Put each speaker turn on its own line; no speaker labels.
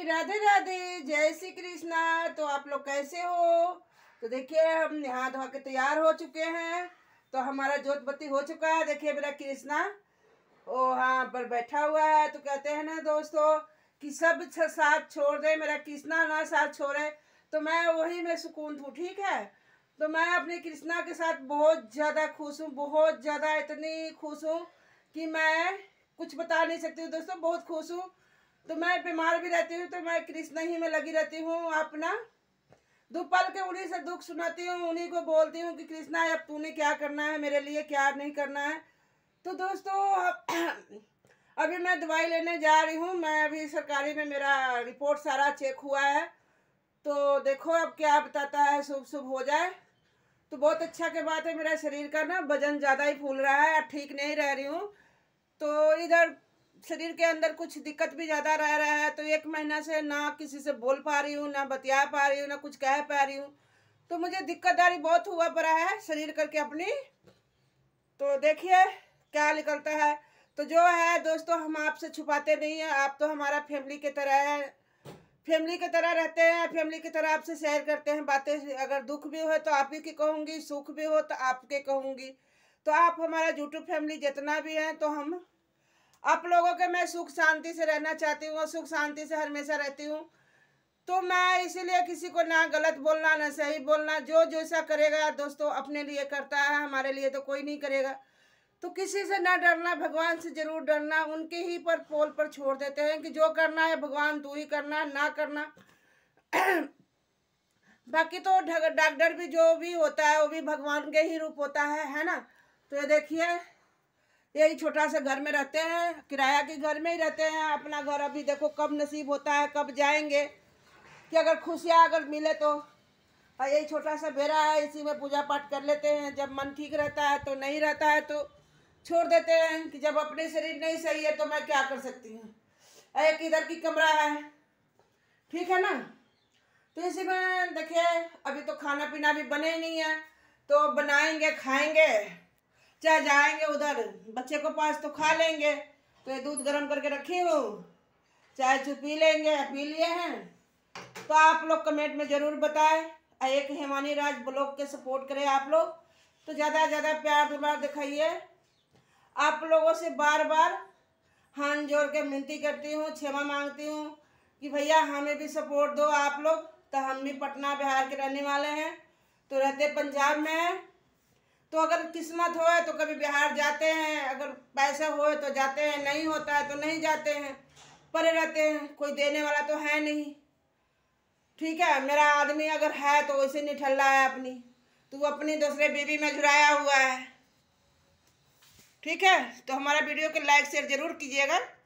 जी राधे राधे जय श्री कृष्णा तो आप लोग कैसे हो तो देखिए हम नहा धो के तैयार हो चुके हैं तो हमारा जोत बत्ती हो चुका है देखिए मेरा कृष्णा ओ हाँ पर बैठा हुआ है तो कहते हैं ना दोस्तों कि सब साथ छोड़ दे मेरा कृष्णा ना साथ छोड़े तो मैं वही में सुकून हूँ ठीक है तो मैं अपने कृष्णा के साथ बहुत ज़्यादा खुश हूँ बहुत ज़्यादा इतनी खुश हूँ कि मैं कुछ बता नहीं सकती हूँ दोस्तों बहुत खुश हूँ तो मैं बीमार भी रहती हूँ तो मैं कृष्ण ही में लगी रहती हूँ अपना दुपल के उन्हीं से दुख सुनाती हूँ उन्हीं को बोलती हूँ कि कृष्णा अब तूने क्या करना है मेरे लिए क्या नहीं करना है तो दोस्तों अभी मैं दवाई लेने जा रही हूँ मैं अभी सरकारी में मेरा रिपोर्ट सारा चेक हुआ है तो देखो अब क्या बताता है शुभ शुभ हो जाए तो बहुत अच्छा के बात है मेरा शरीर का ना वजन ज़्यादा ही फूल रहा है ठीक नहीं रह रही हूँ तो इधर शरीर के अंदर कुछ दिक्कत भी ज़्यादा रह रहा है तो एक महीना से ना किसी से बोल पा रही हूँ ना बतिया पा रही हूँ ना कुछ कह पा रही हूँ तो मुझे दिक्कतदारी बहुत हुआ पड़ा है शरीर करके अपनी तो देखिए क्या निकलता है तो जो है दोस्तों हम आपसे छुपाते नहीं हैं आप तो हमारा फैमिली की तरह है फैमिली की तरह रहते हैं फैमिली की तरह आपसे शेयर करते हैं बातें अगर दुख भी हो तो आप ही की कहूँगी सुख भी हो तो आपके कहूँगी तो आप हमारा यूट्यूब फैमिली जितना भी हैं तो हम आप लोगों के मैं सुख शांति से रहना चाहती हूँ और सुख शांति से हमेशा रहती हूँ तो मैं इसीलिए किसी को ना गलत बोलना ना सही बोलना जो जैसा करेगा दोस्तों अपने लिए करता है हमारे लिए तो कोई नहीं करेगा तो किसी से ना डरना भगवान से जरूर डरना उनके ही पर पोल पर छोड़ देते हैं कि जो करना है भगवान तू ही करना ना करना बाकी तो डॉक्टर भी जो भी होता है वो भी भगवान के ही रूप होता है है ना तो ये देखिए यही छोटा सा घर में रहते हैं किराया के घर में ही रहते हैं अपना घर अभी देखो कब नसीब होता है कब जाएंगे कि अगर खुशियाँ अगर मिले तो यही छोटा सा बेरा है इसी में पूजा पाठ कर लेते हैं जब मन ठीक रहता है तो नहीं रहता है तो छोड़ देते हैं कि जब अपने शरीर नहीं सही है तो मैं क्या कर सकती हूँ एक इधर की कमरा है ठीक है ना तो इसी में देखिए अभी तो खाना पीना भी बने नहीं है तो बनाएंगे खाएंगे चाहे जाएंगे उधर बच्चे को पास तो खा लेंगे तो ये दूध गर्म करके रखी हूँ चाय चू पी लेंगे पी लिए हैं तो आप लोग कमेंट में ज़रूर बताएं एक हेमानी राज ब्लॉग के सपोर्ट करें आप लोग तो ज़्यादा से ज़्यादा प्यार दुबार दिखाइए आप लोगों से बार बार हाथ जोड़ के मिनती करती हूँ क्षमा मांगती हूँ कि भैया हमें भी सपोर्ट दो आप लोग तो हम भी पटना बिहार के रहने वाले हैं तो रहते पंजाब में हैं तो अगर किस्मत हो तो कभी बिहार जाते हैं अगर पैसा हो तो जाते हैं नहीं होता है तो नहीं जाते हैं परे रहते हैं कोई देने वाला तो है नहीं ठीक है मेरा आदमी अगर है तो वैसे रहा है अपनी तो अपनी दूसरे बीवी में झुराया हुआ है ठीक है तो हमारा वीडियो को लाइक शेयर ज़रूर कीजिएगा